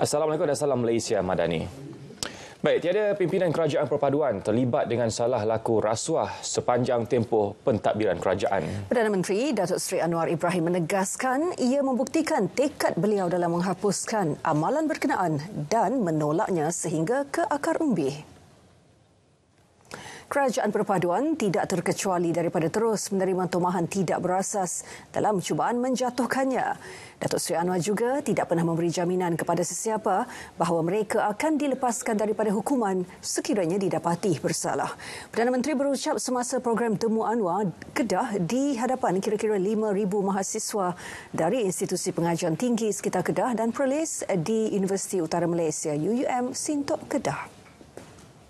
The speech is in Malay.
Assalamualaikum dan salam Malaysia Madani. Baik, tiada pimpinan kerajaan perpaduan terlibat dengan salah laku rasuah sepanjang tempoh pentadbiran kerajaan. Perdana Menteri Datuk Seri Anwar Ibrahim menegaskan ia membuktikan tekad beliau dalam menghapuskan amalan berkenaan dan menolaknya sehingga ke akar umbi. Kerajaan Perpaduan tidak terkecuali daripada terus menerima tomahan tidak berasas dalam cubaan menjatuhkannya. Datuk Sri Anwar juga tidak pernah memberi jaminan kepada sesiapa bahawa mereka akan dilepaskan daripada hukuman sekiranya didapati bersalah. Perdana Menteri berucap semasa program Temu Anwar Kedah di hadapan kira-kira 5,000 mahasiswa dari institusi pengajian tinggi sekitar Kedah dan Perlis di Universiti Utara Malaysia UUM Sintok Kedah.